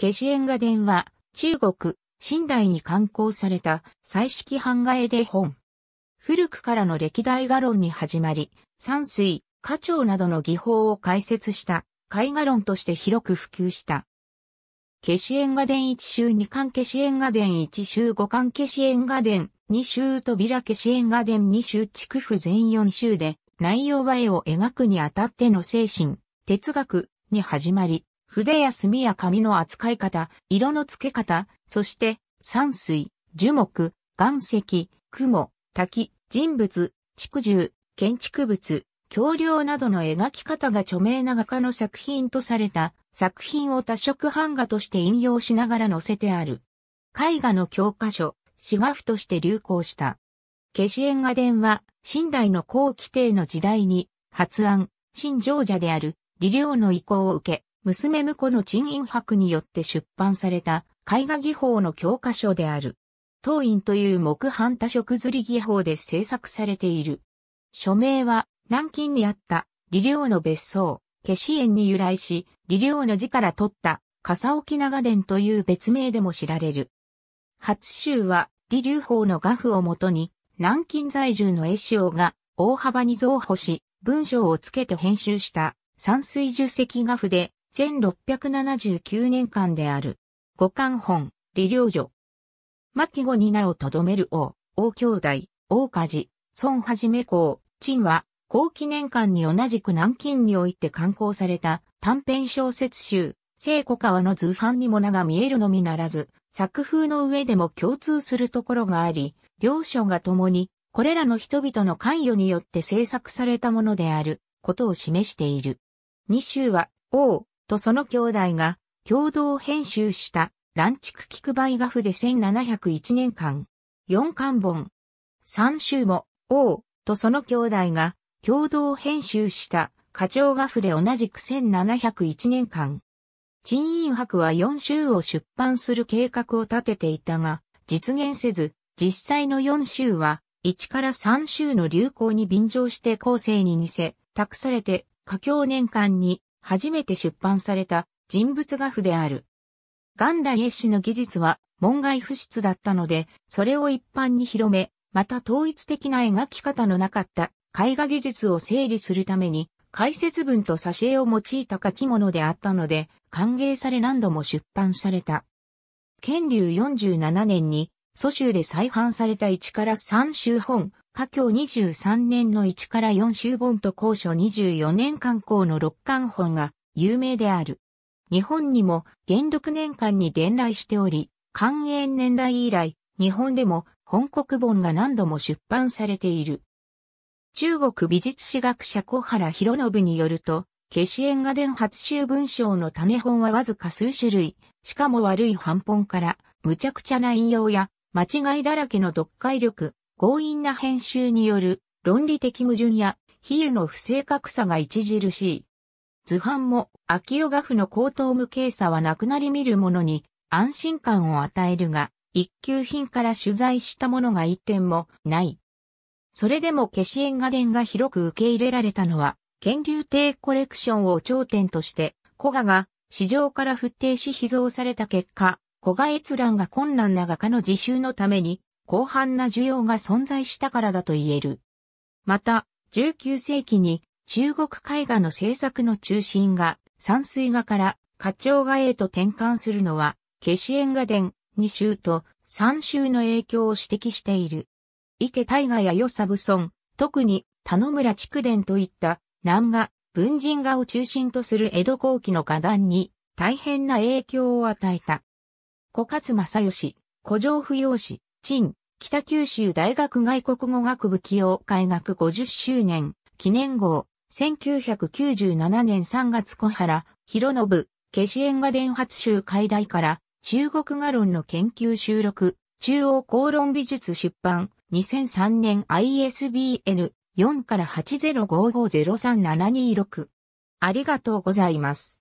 消し縁画伝は、中国、新代に刊行された、彩色版画絵で本。古くからの歴代画論に始まり、山水、花鳥などの技法を解説した、絵画論として広く普及した。消し縁画伝一周二巻消し縁画伝一周五巻消し縁画伝二周扉消し縁画伝二周築府全四周で内容は絵を描くにあたっての精神、哲学に始まり、筆や墨や紙の扱い方、色の付け方、そして、山水、樹木、岩石、雲、滝、人物、築住、建築物、橋梁などの描き方が著名な画家の作品とされた作品を多色版画として引用しながら載せてある。絵画の教科書、詩画譜として流行した。消し縁画伝は、新代の後期帝の時代に、発案、新上者である、李良の意向を受け、娘婿の陳院博によって出版された絵画技法の教科書である。当院という木版多色刷り技法で制作されている。署名は南京にあった李陵の別荘、化し園に由来し、李陵の字から取った笠置長伝という別名でも知られる。初集は李流法の画譜をもとに南京在住の絵師が大幅に増補し、文章をつけて編集した山水樹石画譜で1679年間である。五冠本、理領女。末期後に名をとどめる王、王兄弟、王家寺、孫はじめ公、陳は、後期年間に同じく南京において刊行された短編小説集、聖子川の図版にも名が見えるのみならず、作風の上でも共通するところがあり、両書が共に、これらの人々の関与によって制作されたものである、ことを示している。二州は、王、とその兄弟が共同編集したランチクキクバイガフで1701年間、四巻本、三週も、王とその兄弟が共同編集した課長画譜で同じく1701年間。陳院博は四週を出版する計画を立てていたが、実現せず、実際の四週は、一から三週の流行に便乗して後世に似せ、託されて、課境年間に初めて出版された人物画譜である。元来絵師の技術は門外不出だったので、それを一般に広め、また統一的な描き方のなかった絵画技術を整理するために、解説文と挿絵を用いた書き物であったので、歓迎され何度も出版された。建立47年に、蘇州で再版された1から3集本、嘉境23年の1から4週本と高所24年間校の6巻本が有名である。日本にも元禄年間に伝来しており、寛永年代以来、日本でも本国本が何度も出版されている。中国美術史学者小原博信によると、消し縁画伝初集文章の種本はわずか数種類、しかも悪い半本から、無茶苦茶な引用や、間違いだらけの読解力、強引な編集による論理的矛盾や比喩の不正確さが著しい。図版も秋代画布の高等無形さはなくなり見るものに安心感を与えるが、一級品から取材したものが一点もない。それでも消し縁画伝が広く受け入れられたのは、県流帝コレクションを頂点として、古賀が市場から復定し秘蔵された結果、古賀閲覧が困難な画家の自習のために広範な需要が存在したからだと言える。また、19世紀に中国絵画の制作の中心が山水画から花鳥画へと転換するのは、ケシエン画伝二州と三州の影響を指摘している。池大河や与サブソン、特に田野村畜伝といった南画、文人画を中心とする江戸後期の画壇に大変な影響を与えた。小勝正義、古城不要子、陳、北九州大学外国語学部起用開学50周年記念号、1997年3月小原、広信、消し縁画伝発集開題から中国画論の研究収録、中央公論美術出版、2003年 ISBN4 から8 0 5 5 0 3 7 2 6ありがとうございます。